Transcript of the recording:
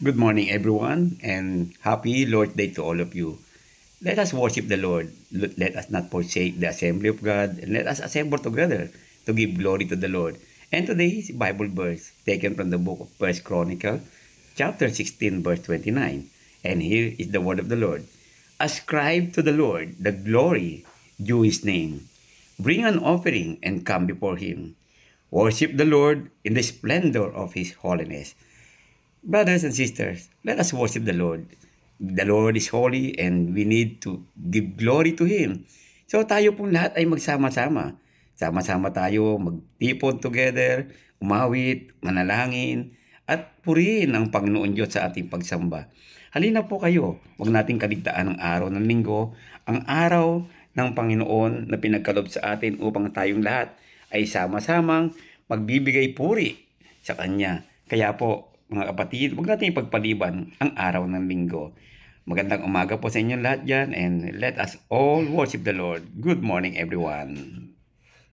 Good morning, everyone, and happy Lord's Day to all of you. Let us worship the Lord. Let us not forsake the assembly of God, and let us assemble together to give glory to the Lord. And today's Bible verse taken from the book of First Chronicle, chapter 16, verse 29. And here is the word of the Lord. Ascribe to the Lord the glory due his name. Bring an offering and come before him. Worship the Lord in the splendor of his holiness. Brothers and sisters, let us worship the Lord. The Lord is holy and we need to give glory to Him. So tayo pong lahat ay magsama-sama. Sama-sama tayo, magtipon together, umawit, manalangin, at purihin ang Panginoon Diyos sa ating pagsamba. Halina po kayo, huwag nating kaligtaan ang araw ng linggo, ang araw ng Panginoon na pinagkalob sa atin upang tayong lahat ay sama-samang magbibigay puri sa Kanya. Kaya po, mga kapatid, huwag natin ipagpaliban ang araw ng linggo. Magandang umaga po sa inyo lahat dyan and let us all worship the Lord. Good morning everyone.